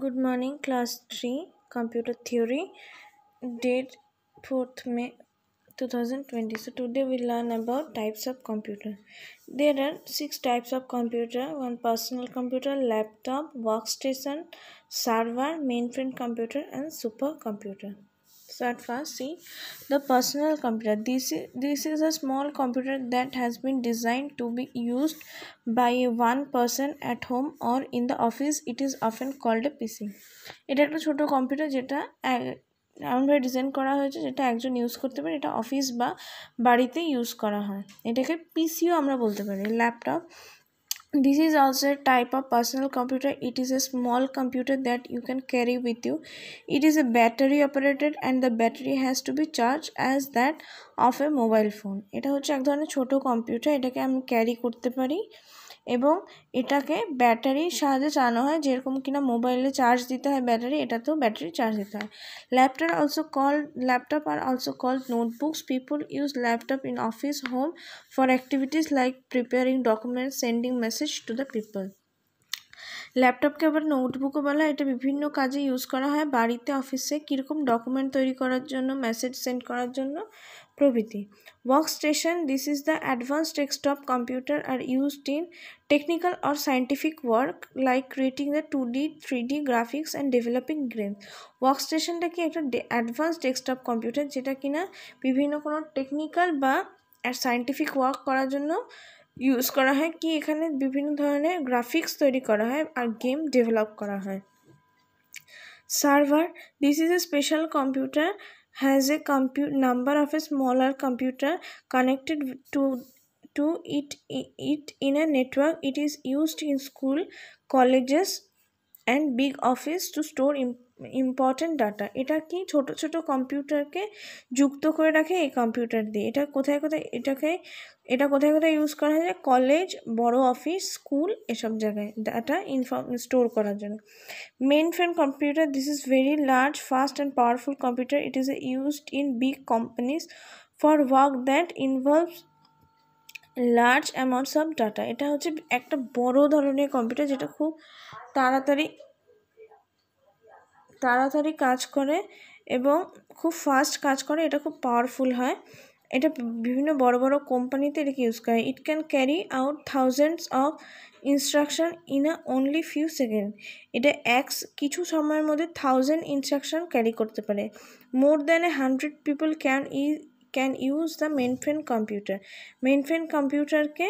Good morning, Class 3. Computer theory date 4th may 2020 so today we learn about types of computer there are six types of computer one personal computer laptop workstation server mainframe computer and supercomputer So at first see the personal computer. This, is, this is a small computer that has been designed to be used by one person at home or in the office. It is often called a PC. It is এটা একটা ছোট computer যেটা এমনভাবে design করা হয়েছে যেটা একজন use করতে পারে এটা অফিস বা বাড়িতে ইউজ করা হয় এটাকে পিসিও আমরা বলতে পারি laptop this is also a type of personal computer it is a small computer that you can carry with you it is a battery operated and the battery has to be charged as that of a mobile phone এটা হচ্ছে এক ধরনের ছোট computer এটাকে আমি carry করতে পারি এবং এটাকে ব্যাটারির সাহায্যে চালানো হয় যেরকম কিনা মোবাইলে চার্জ দিতে হয় ব্যাটারি এটাতেও ব্যাটারি চার্জ দিতে হয় laptop also call laptop are also call notebooks people use laptop in office home for activities like preparing documents sending message to the people ল্যাপটপকে আবার নোটবুকও বলা এটা বিভিন্ন কাজে ইউজ করা হয় বাড়িতে অফিসে কীরকম ডকুমেন্ট তৈরি করার জন্য মেসেজ সেন্ড করার জন্য প্রভৃতি work station this is the advance desktop computer are used in technical or scientific work like creating the two D three D graphics and developing games work স্টেশনটা কি একটা অ্যাডভান্স ডেস্কটপ কম্পিউটার যেটা কিনা বিভিন্ন কোনো টেকনিক্যাল বা scientific work করার জন্য ইউজ করা হয় কি এখানে বিভিন্ন ধরনের গ্রাফিক্স তৈরি করা হয় আর গেম ডেভেলপ করা হয় server this is a special computer has a compute number of a smaller computer connected to to it it in a network it is used in school colleges and big office to store important data এটা কি ছোট ছোট কম্পিউটারকে যুক্ত করে রাখে এই computer দিয়ে এটা কোথায় কোথায় এটাকে এটা কোথায় কোথায় ইউজ করা হয় কলেজ বড় অফিস স্কুল এসব জায়গায় ডাটা ইনফর্ম স্টোর করার জন্য main frame computer this is very large fast and powerful computer it is used in big companies for work that involves large amounts of data এটা হচ্ছে একটা বড় ধরনের কম্পিউটার যেটা খুব তাড়াতাড়ি তাড়াতাড়ি কাজ করে এবং খুব ফাস্ট কাজ করে এটা খুব পাওয়ারফুল হয় এটা বিভিন্ন বড় বড় কোম্পানিতে এটাকে ইউজ করে it can carry out thousands of instruction in a only few second এটা অ্যাক্স কিছু সময়ের মধ্যে থাউজেন্ড ইনস্ট্রাকশান ক্যারি করতে পারে more than a hundred people can ই can use the main frame computer main frame কম্পিউটারকে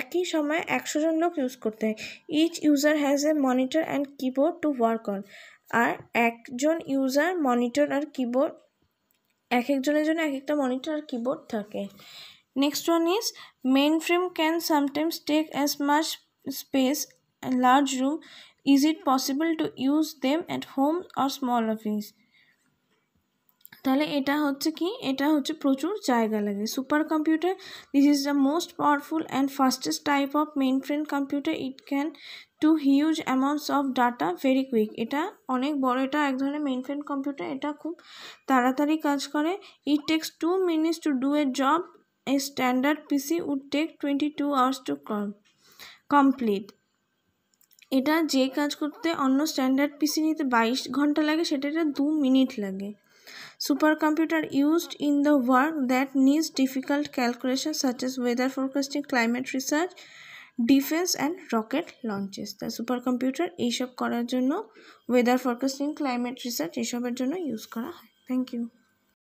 একই সময় একশো জন লোক ইউজ করতে হয় each user has a monitor and keyboard to work on আর একজন ইউজার মনিটর আর কিবোর্ড এক একজনের জন্য এক একটা মনিটর আর কিবোর্ড থাকে next one is main frame can sometimes take as much space large room is it possible to use them at home or small office তাহলে এটা হচ্ছে কি এটা হচ্ছে প্রচুর জায়গা লাগে super computer this is the most powerful and fastest type of main frame computer it can do huge amounts of data very quick এটা অনেক বড় এটা এক ধরনের মেইন ফ্রেন্ড কম্পিউটার এটা খুব তাড়াতাড়ি কাজ করে it takes two minutes to do a job a standard PC would take twenty two hours to complete এটা যে কাজ করতে অন্য স্ট্যান্ডার্ড পিসি নিতে বাইশ ঘন্টা লাগে সেটা এটা দু মিনিট লাগে Supercomputer used in the work that needs difficult calculations such as weather forecasting, climate research, defence and rocket launches তা সুপারকম্পিউটার এইসব করার জন্য ওয়েদার ফরকাস্টিং ক্লাইমেট রিসার্চ এসবের জন্য ইউজ করা হয় থ্যাংক ইউ